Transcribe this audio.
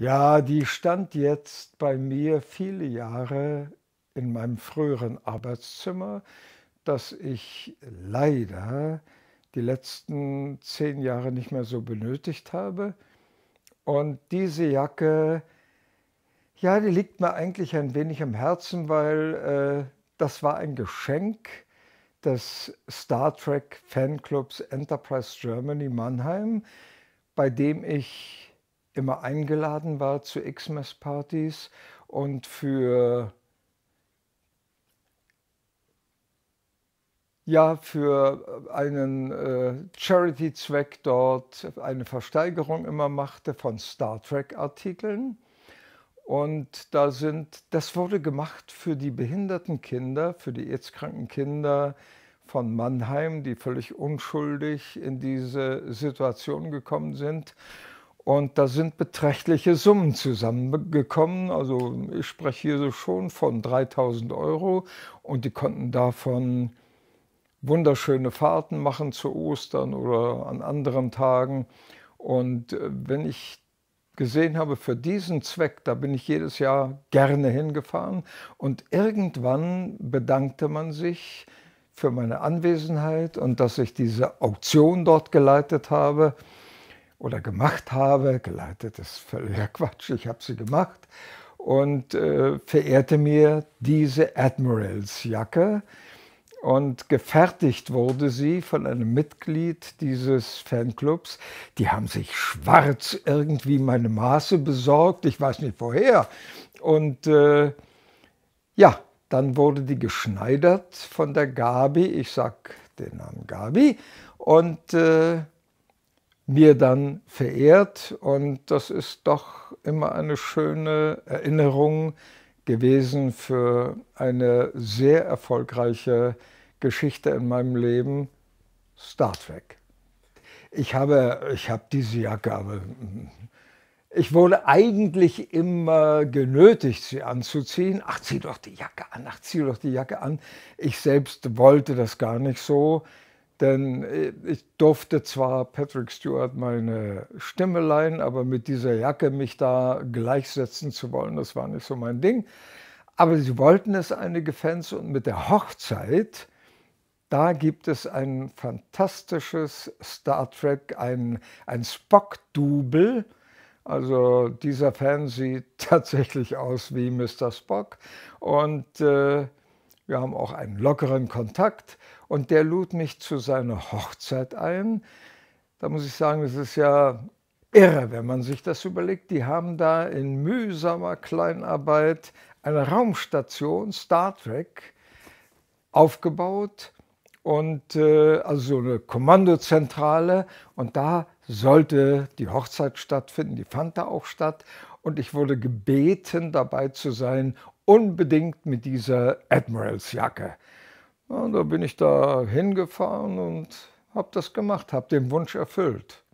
Ja, die stand jetzt bei mir viele Jahre in meinem früheren Arbeitszimmer, das ich leider die letzten zehn Jahre nicht mehr so benötigt habe. Und diese Jacke, ja, die liegt mir eigentlich ein wenig am Herzen, weil äh, das war ein Geschenk des Star Trek Fanclubs Enterprise Germany Mannheim, bei dem ich immer eingeladen war zu Xmas-Partys und für ja, für einen äh, Charity-Zweck dort eine Versteigerung immer machte von Star Trek-Artikeln. Und da sind, das wurde gemacht für die behinderten Kinder, für die erzkranken Kinder von Mannheim, die völlig unschuldig in diese Situation gekommen sind. Und da sind beträchtliche Summen zusammengekommen. Also ich spreche hier so schon von 3000 Euro und die konnten davon wunderschöne Fahrten machen zu Ostern oder an anderen Tagen. Und äh, wenn ich gesehen habe, für diesen Zweck, da bin ich jedes Jahr gerne hingefahren. Und irgendwann bedankte man sich für meine Anwesenheit und dass ich diese Auktion dort geleitet habe oder gemacht habe. Geleitet ist völliger Quatsch, ich habe sie gemacht. Und äh, verehrte mir diese Admiralsjacke. Und gefertigt wurde sie von einem Mitglied dieses Fanclubs. Die haben sich schwarz irgendwie meine Maße besorgt, ich weiß nicht woher. Und äh, ja, dann wurde die geschneidert von der Gabi, ich sag den Namen Gabi, und äh, mir dann verehrt. Und das ist doch immer eine schöne Erinnerung gewesen für eine sehr erfolgreiche Geschichte in meinem Leben, Star Trek. Ich habe, ich habe diese Jacke, aber ich wurde eigentlich immer genötigt, sie anzuziehen. Ach, zieh doch die Jacke an, ach, zieh doch die Jacke an. Ich selbst wollte das gar nicht so. Denn äh, ich durfte zwar Patrick Stewart meine Stimme leihen, aber mit dieser Jacke mich da gleichsetzen zu wollen, das war nicht so mein Ding. Aber sie wollten es einige Fans und mit der Hochzeit, da gibt es ein fantastisches Star Trek, ein, ein Spock-Double. Also dieser Fan sieht tatsächlich aus wie Mr. Spock. Und äh, wir haben auch einen lockeren Kontakt und der lud mich zu seiner Hochzeit ein. Da muss ich sagen, das ist ja irre, wenn man sich das überlegt. Die haben da in mühsamer Kleinarbeit eine Raumstation, Star Trek, aufgebaut und äh, also so eine Kommandozentrale und da sollte die Hochzeit stattfinden, die fand da auch statt und ich wurde gebeten, dabei zu sein, unbedingt mit dieser Admiralsjacke. Und da bin ich da hingefahren und habe das gemacht, habe den Wunsch erfüllt.